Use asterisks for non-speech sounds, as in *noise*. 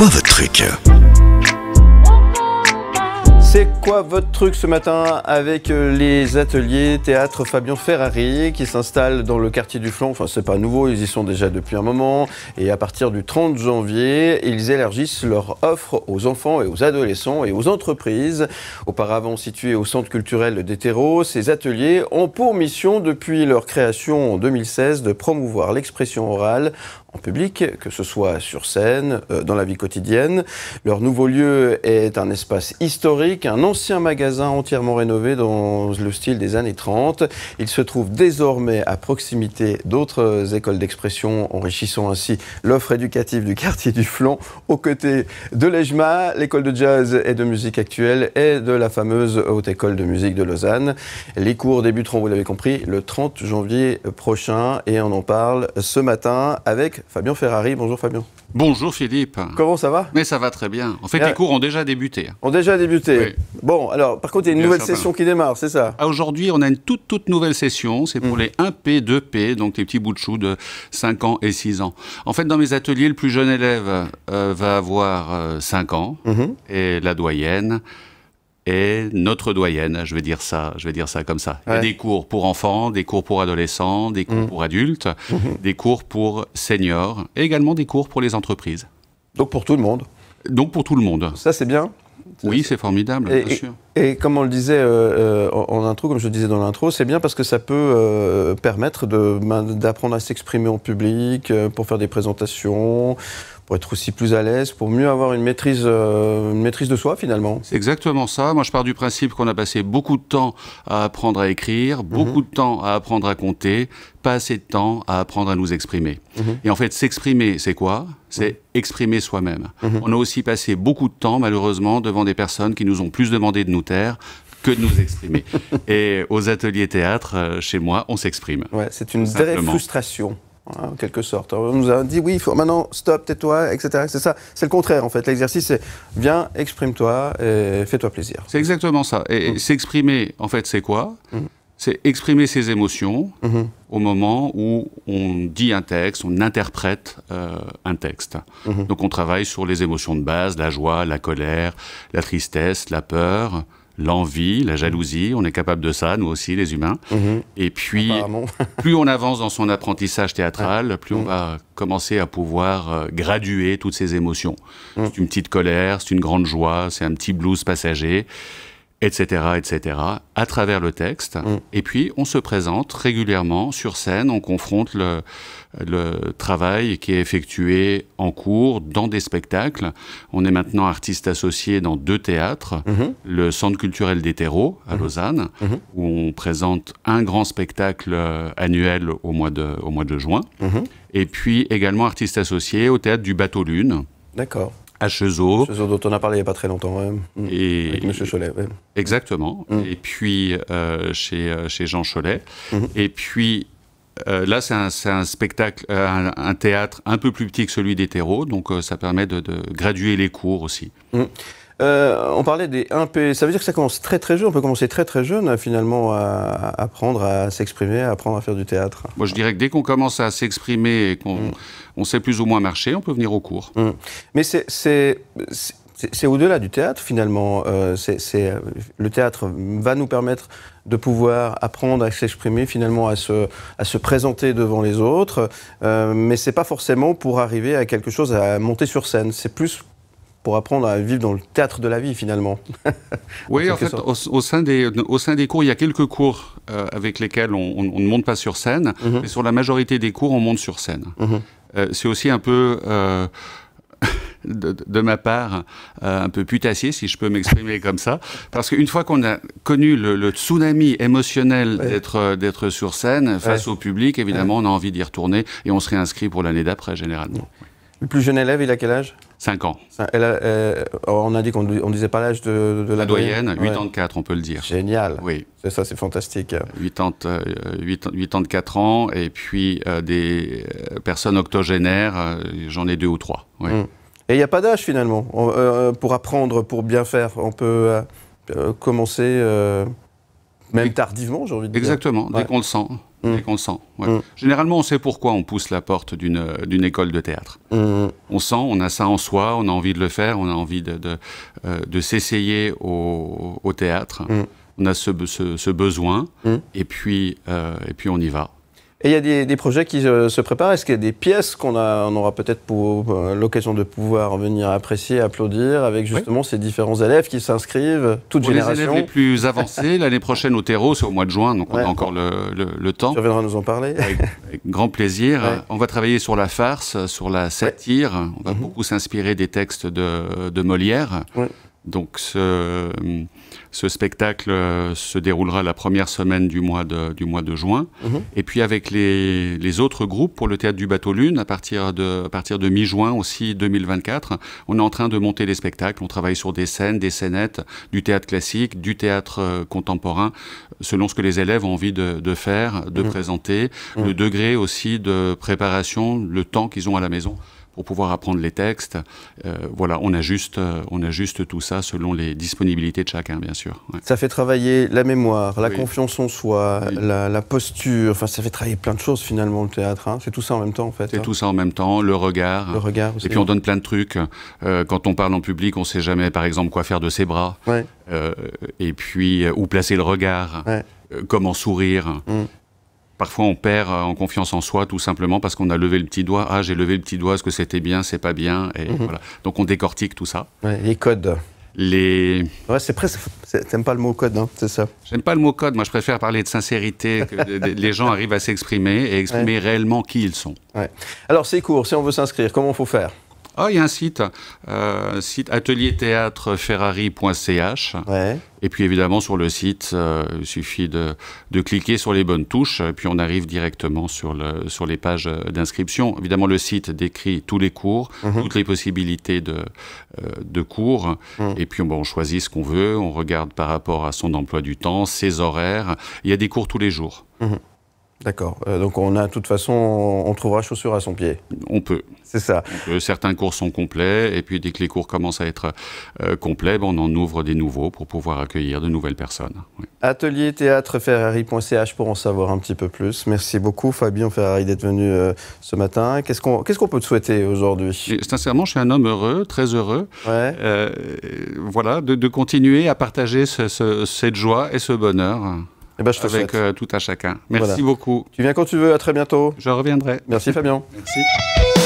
votre truc c'est quoi votre truc ce matin avec euh, les ateliers théâtre Fabien Ferrari qui s'installent dans le quartier du Flon Enfin, c'est pas nouveau, ils y sont déjà depuis un moment. Et à partir du 30 janvier, ils élargissent leur offre aux enfants et aux adolescents et aux entreprises. Auparavant situés au centre culturel des terreaux, ces ateliers ont pour mission, depuis leur création en 2016, de promouvoir l'expression orale en public, que ce soit sur scène, euh, dans la vie quotidienne. Leur nouveau lieu est un espace historique, un ancien magasin entièrement rénové dans le style des années 30. Il se trouve désormais à proximité d'autres écoles d'expression, enrichissant ainsi l'offre éducative du quartier du Flon aux côtés de l'EJMA, l'école de jazz et de musique actuelle, et de la fameuse Haute École de musique de Lausanne. Les cours débuteront, vous l'avez compris, le 30 janvier prochain, et on en parle ce matin avec Fabien Ferrari. Bonjour Fabien. Bonjour Philippe. Comment ça va Mais ça va très bien. En fait, les cours ont déjà débuté. Hein. Ont déjà débuté. Bon, alors par contre, il y a une nouvelle session qui démarre, c'est ça ah, Aujourd'hui, on a une toute nouvelle session. C'est pour hmm. les 1P, 2P, donc les petits bouts de chou de 5 ans et 6 ans. En fait, dans mes ateliers, le plus jeune élève euh, va avoir 5 euh, ans hmm. et la doyenne est notre doyenne, je vais dire ça, je vais dire ça comme ça. Il y a des cours pour enfants, des cours pour adolescents, des cours mhm. pour adultes, mhm. des cours pour seniors, et également des cours pour les entreprises. Donc pour tout le monde Donc pour tout le monde. Ça c'est bien Oui, c'est formidable, bien sûr. Et comme on le disait euh, euh, en intro, comme je le disais dans l'intro, c'est bien parce que ça peut euh, permettre ben, d'apprendre à s'exprimer en public, pour faire des présentations, pour être aussi plus à l'aise, pour mieux avoir une maîtrise, maîtrise de soi finalement. C'est exactement ça. Moi, je pars du principe qu'on a passé beaucoup de temps à apprendre à écrire, mhm. beaucoup de temps à apprendre à compter, pas assez de temps à apprendre à nous exprimer. Mhm. Et en fait, s'exprimer, c'est quoi C'est mhm. exprimer soi-même. On a aussi passé beaucoup de temps, malheureusement, devant des personnes qui nous ont plus demandé de nous que de nous exprimer. *laughs* et aux ateliers théâtre, euh, chez moi, on s'exprime. Ouais, c'est une vraie frustration hein, en quelque sorte. On nous a dit oui, maintenant stop, tais-toi, etc. C'est ça, c'est le contraire en fait. L'exercice, c'est viens, exprime-toi et fais-toi plaisir. C'est exactement ça. Et mm. s'exprimer, en fait, c'est quoi mm. C'est exprimer ses émotions mm-hmm. au moment où on dit un texte, on interprète euh, un texte. Mm-hmm. Donc on travaille sur les émotions de base, la joie, la colère, la tristesse, la peur, l'envie, la jalousie. On est capable de ça, nous aussi, les humains. Mhm. Et puis, *laughs* plus on avance dans son apprentissage théâtral, plus on mhm. va commencer à pouvoir euh, graduer toutes ces émotions. Mhm. C'est une petite colère, c'est une grande joie, c'est un petit blues passager etc., etc., à travers le texte. Mm. Et puis, on se présente régulièrement sur scène, on confronte le, travail qui est effectué en cours, dans des spectacles. On est maintenant artiste associé dans deux théâtres, mm-hmm. le Centre culturel des terreaux à mm-hmm. Lausanne, mm-hmm. où on présente un grand spectacle euh, annuel au mois de, au mois de juin, et puis également artiste associé au théâtre du Bateau Lune. D'accord – À Chezot. – Chezot, dont on a parlé il n'y a pas très longtemps, même et, avec M. Cholet. Exactement. Mm. Et puis euh, chez, euh, chez Jean Cholet. Mm-hmm. Et puis euh, là, c'est un, un, spectacle, un, théâtre un peu plus petit que celui des terreaux, donc ça permet de, graduer les cours aussi. Mm. Euh, on parlait des 1P. Ça veut dire que ça commence très très jeune. On peut commencer très très jeune finalement à apprendre à s'exprimer, à apprendre à faire du théâtre. Moi, je dirais que dès qu'on commence à s'exprimer et qu'on mm. on sait plus ou moins marcher, on peut venir au cours. Mm. Mais c'est au-delà du théâtre finalement. Euh, le théâtre va nous permettre de pouvoir apprendre à s'exprimer finalement, à se, à se présenter devant les autres. Euh, mais c'est pas forcément pour arriver à quelque chose, à monter sur scène. C'est plus pour apprendre à vivre dans le théâtre de la vie finalement. *laughs* oui, en fait, au, sein des, au sein des cours, il y a quelques cours euh, avec lesquels on, ne monte pas sur scène, mhm. mais sur la majorité des cours, on monte sur scène. Mhm. Euh, c'est aussi un peu... Euh, *laughs* de, ma part, un peu putassier, si je peux m'exprimer *laughs* comme ça, parce qu'une fois qu'on a connu le, tsunami émotionnel d'être sur scène, face au public, évidemment, on a envie d'y retourner et on se réinscrit pour l'année d'après, généralement. Le plus jeune élève, il a quel âge 5 ans. Euh, on a dit qu'on ne disait pas l'âge de, de, la, la doyenne. 84, on peut le dire. Génial. Oui. C'est ça, c'est fantastique. 80, de 84 euh, ans, et puis euh, des personnes octogénaires, j'en ai deux ou trois. Hum. Et il n'y a pas d'âge finalement. pour apprendre, pour bien faire, on peut commencer même tardivement, j'ai envie de dire. Exactement, dès qu'on le sent. Mm. qu'on sent. Mm. Généralement, on sait pourquoi on pousse la porte d'une école de théâtre. Mm. On sent, on a ça en soi, on a envie de le faire, on a envie de, de, euh, s'essayer au, théâtre. On a ce, besoin, et, puis, euh, et puis on y va. Et il y a des, des projets qui euh, se préparent. Est-ce qu'il y a des pièces qu'on on aura peut-être pour euh, l'occasion de pouvoir venir apprécier, applaudir avec justement ces différents élèves qui s'inscrivent, toutes pour Les élèves les plus avancés, *laughs* l'année prochaine au terreau, c'est au mois de juin, donc on a encore le, le, temps. Tu reviendras nous en parler. Avec, grand plaisir. On va travailler sur la farce, sur la satire. On va mhm. beaucoup s'inspirer des textes de, de Molière. Donc ce, spectacle euh, se déroulera la première semaine du mois de, juin. Mhm. Et puis avec les, autres groupes pour le théâtre du bateau lune, à partir de, à partir de mi-juin aussi 2024, on est en train de monter les spectacles. On travaille sur des scènes, des scénettes, du théâtre classique, du théâtre euh, contemporain, selon ce que les élèves ont envie de, faire, de mhm. présenter, mhm. le degré aussi de préparation, le temps qu'ils ont à la maison pour pouvoir apprendre les textes. Euh, voilà, on ajuste, euh, on ajuste tout ça selon les disponibilités de chacun, bien sûr. Ça fait travailler la mémoire, la confiance en soi, la, posture. Enfin, ça fait travailler plein de choses finalement le théâtre. Hein. C'est tout ça en même temps, en fait. C'est hein. tout ça en même temps, le regard. regard Et puis on donne plein de trucs. Euh, quand on parle en public, on ne sait jamais, par exemple, quoi faire de ses bras. et puis où placer le regard. comment sourire. Mm. Parfois, on perd euh, en confiance en soi tout simplement parce qu'on a levé le petit doigt. Ah, j'ai levé le petit doigt, est-ce que c'était bien, c'est pas bien Et mhm. voilà. Donc, on décortique tout ça. les codes. Les... Ouais, c'est presque. T'aimes pas le mot code, non hein, c'est ça J'aime pas le mot code. Moi, je préfère parler de sincérité. Que les gens arrivent à s'exprimer et exprimer réellement qui ils sont. Alors, c'est court. si on veut s'inscrire, comment faut faire ah, il y a un site, euh, site atelierthéâtreferrari.ch. Et puis évidemment, sur le site, euh, il suffit de, de, cliquer sur les bonnes touches, puis on arrive directement sur, le, sur les pages euh, d'inscription. Évidemment, le site décrit tous les cours, mhm. toutes les possibilités de, euh, de cours, mhm. et puis on choisit ce qu'on veut, on regarde par rapport à son emploi du temps, ses horaires. Il y a des cours tous les jours. Mhm. D'accord. Euh, donc on a de toute façon, on trouvera chaussure à son pied. On peut. C'est ça. Certains cours sont complets et puis dès que les cours commencent à être euh, complets, ben, on en ouvre des nouveaux pour pouvoir accueillir de nouvelles personnes. Atelier théâtre ferrari.ch pour en savoir un petit peu plus. Merci beaucoup Fabien Ferrari d'être venu euh, ce matin. Qu'est-ce qu'on peut te souhaiter aujourd'hui Sincèrement, je suis un homme heureux, très heureux. voilà, de, continuer à partager cette joie et ce bonheur. Eh ben, je Avec euh, tout à chacun. Merci beaucoup. Tu viens quand tu veux, à très bientôt. Je reviendrai. Merci Fabien. Merci.